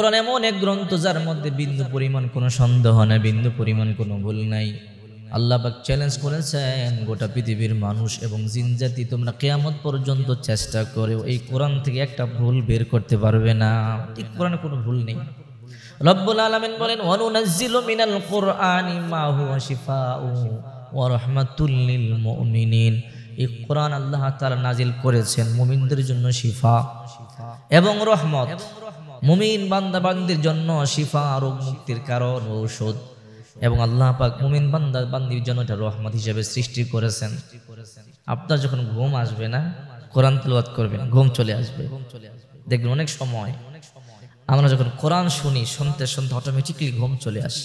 কোরআন এমন এক গ্রন্থ যার মধ্যে বিন্দু পরিমাণ কোনো সন্দেহ নাই বিন্দু পরিমাণ কোনো ভুল নাই আল্লাহবাক চ্যালেঞ্জ করেছেন গোটা পৃথিবীর মানুষ এবং জিনজাতি তোমরা কেয়ামত পর্যন্ত চেষ্টা করে এই কোরআন থেকে একটা ভুল বের করতে পারবে না ঠিক কোরআনে কোনো ভুল নেই রব্বুল আলামিন বলেন অনুনাজ্জিলু মিনাল কোরআনি মা হুয়া শিফাউ ওয়া রাহমাতুল লিল মুমিনিন এই কোরআন আল্লাহ তাআলা নাজিল করেছেন মুমিনদের জন্য শিফা এবং রহমত মুমিন বান্দাবান্দির জন্য শিফা রোগ মুক্তির কারণ ঔষধ এবং আল্লাহ পাক মুমিন বান্দা বান্দির জন্য এটা রহমত হিসেবে সৃষ্টি করেছেন আপনার যখন ঘুম আসবে না কোরআন তেলাওয়াত করবেন ঘুম চলে আসবে দেখবেন অনেক সময় আমরা যখন কোরআন শুনি শুনতে শুনতে অটোমেটিকলি ঘুম চলে আসে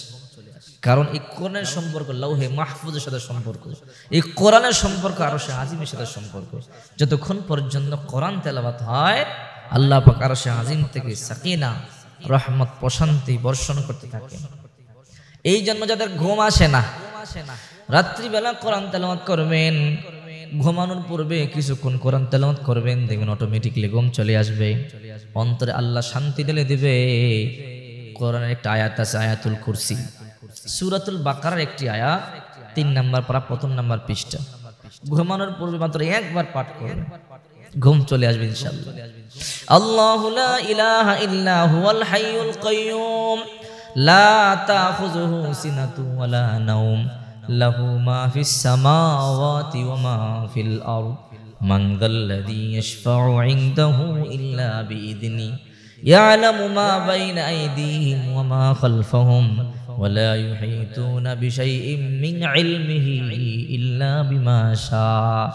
কারণ এই কোরআনের সম্পর্ক লৌহে মাহফুজের সাথে সম্পর্ক এই কোরআনের সম্পর্ক আরো সে আজিমের সাথে সম্পর্ক যতক্ষণ পর্যন্ত কোরআন তেলাবাদ হয় আল্লাহ পাকারসে আজিম থেকে সাকিনা রহমত প্রশান্তি বর্ষণ করতে থাকে এই জন্য যাদের ঘুম আসে না রাত্রিবেলা কোরআন তেলামত করবেন ঘুমানোর পূর্বে কিছুক্ষণ কোরআন তেলামত করবেন দেখবেন অটোমেটিকলি ঘুম চলে আসবে অন্তরে আল্লাহ শান্তি দিলে দিবে কোরআনের একটা আয়াত আছে আয়াতুল কুরসি সুরাতুল বাকার একটি আয়াত তিন নাম্বার পারা প্রথম নাম্বার পৃষ্ঠা ঘুমানোর পূর্বে মাত্র একবার পাঠ করবে ঘুম চলে আসবে ইনশাআল্লাহ আল্লাহু লা ইলাহা ইল্লা হুয়াল হাইয়ুল কাইয়ুম লা তাখুযুহু সিনাতু ওয়ালা নাওম লাহু মা ফিস সামাওয়াতি ওয়া মা ফিল আরদ মান যাল্লাযী ইশফাউ ইনদাহু ইল্লা বিইذনি يعلم ما بين أيديهم وما خلفهم ولا يحيطون بشيء من علمه إلا بما شاء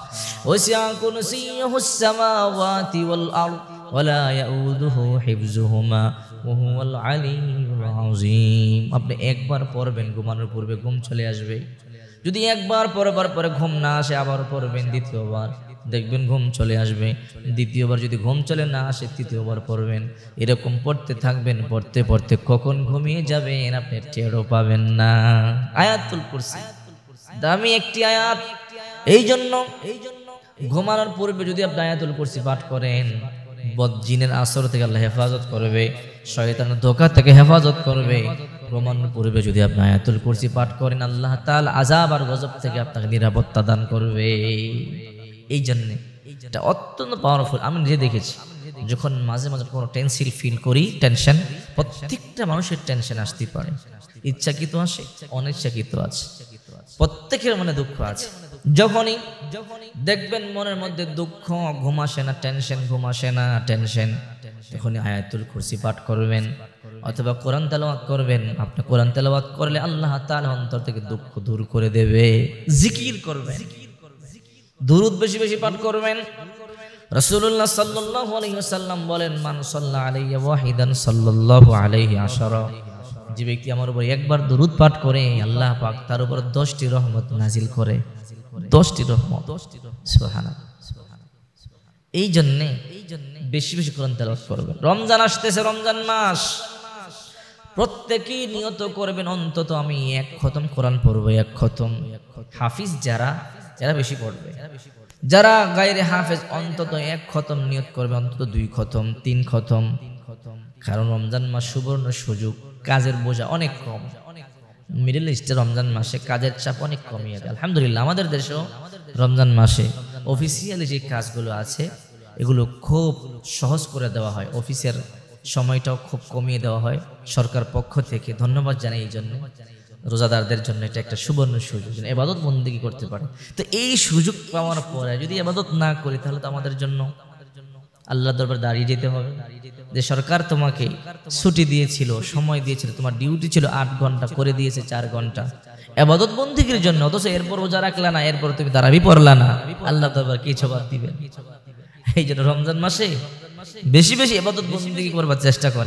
وسع كرسيه السماوات والأرض ولا يؤوده حفظهما وهو العلي العظيم আপনি একবার পড়বেন ঘুমানোর পূর্বে ঘুম চলে আসবে যদি একবার পরবার পরে ঘুম না আসে আবার পড়বেন দ্বিতীয়বার দেখবেন ঘুম চলে আসবে দ্বিতীয়বার যদি ঘুম চলে না আসে তৃতীয়বার পড়বেন এরকম পড়তে থাকবেন পড়তে পড়তে কখন ঘুমিয়ে যাবেন আপনি টেরও পাবেন না আয়াতুল কুরসি দামি একটি আয়াত এই জন্য এই জন্য ঘুমানোর পূর্বে যদি আপনি আয়াতুল কুরসি পাঠ করেন বদজিনের আসর থেকে আল্লাহ হেফাজত করবে শয়তান ধোকা থেকে হেফাজত করবে ঘুমানোর পূর্বে যদি আপনি আয়াতুল কুরসি পাঠ করেন আল্লাহ তাল আজাব আর গজব থেকে আপনাকে নিরাপত্তা দান করবে এই জন্যে এটা অত্যন্ত পাওয়ারফুল আমি নিজে দেখেছি যখন মাঝে মাঝে কোনো টেনশিল ফিল করি টেনশন প্রত্যেকটা মানুষের টেনশন আসতেই পারে ইচ্ছাকৃত আসে অনিচ্ছাকৃত আছে প্রত্যেকের মনে দুঃখ আছে যখনই যখনই দেখবেন মনের মধ্যে দুঃখ ঘুম আসে না টেনশন ঘুম আসে না টেনশন তখনই আয়াতুল কুরসি পাঠ করবেন অথবা কোরআন তেলাওয়াত করবেন আপনি কোরআন তেলাওয়াত করলে আল্লাহ তাআলা অন্তর থেকে দুঃখ দূর করে দেবে জিকির করবেন দুরুদ বেশি বেশি পাঠ করবেন রসুল্লাহ সাল্লাহ আলহিহাসাল্লাম বলেন মান সাল্লাহ ওয়াহিদান সাল্লাহ আলহি আসর যে ব্যক্তি আমার উপর একবার দুরুদ পাঠ করে আল্লাহ পাক তার উপর দশটি রহমত নাজিল করে দশটি রহমত দশটি সোহানা এই জন্যে বেশি বেশি কোরআন তেল করবেন রমজান আসতেছে রমজান মাস প্রত্যেকেই নিয়ত করবেন অন্তত আমি এক খতম কোরআন পড়বো এক খতম হাফিজ যারা যারা বেশি পড়বে যারা গায়ের হাফেজ অন্তত এক খতম নিয়ত করবে অন্তত দুই খতম তিন খতম কারণ রমজান মাস সুবর্ণ সুযোগ কাজের বোঝা অনেক কম মিডল ইস্টে রমজান মাসে কাজের চাপ অনেক কমিয়ে দেয় আলহামদুলিল্লাহ আমাদের দেশেও রমজান মাসে অফিসিয়ালি যে কাজগুলো আছে এগুলো খুব সহজ করে দেওয়া হয় অফিসের সময়টাও খুব কমিয়ে দেওয়া হয় সরকার পক্ষ থেকে ধন্যবাদ জানাই এই জন্য রোজাদারদের জন্য এটা একটা সুবর্ণ সুযোগ এবাদত বন্দিগি করতে পারে তো এই সুযোগ পাওয়ার পরে যদি এবাদত না করি তাহলে তো আমাদের জন্য আল্লাহ দরবার দাঁড়িয়ে যেতে হবে যে সরকার তোমাকে ছুটি দিয়েছিল সময় দিয়েছিল তোমার ডিউটি ছিল আট ঘন্টা করে দিয়েছে চার ঘন্টা এবাদত বন্দিগির জন্য অথচ এরপর রোজা রাখলা না এরপর তুমি দাঁড়াবি পড়লা না আল্লাহ দরবার কি জবাব দিবে এই জন্য রমজান মাসে বেশি বেশি এবাদত বন্দিগি করবার চেষ্টা করে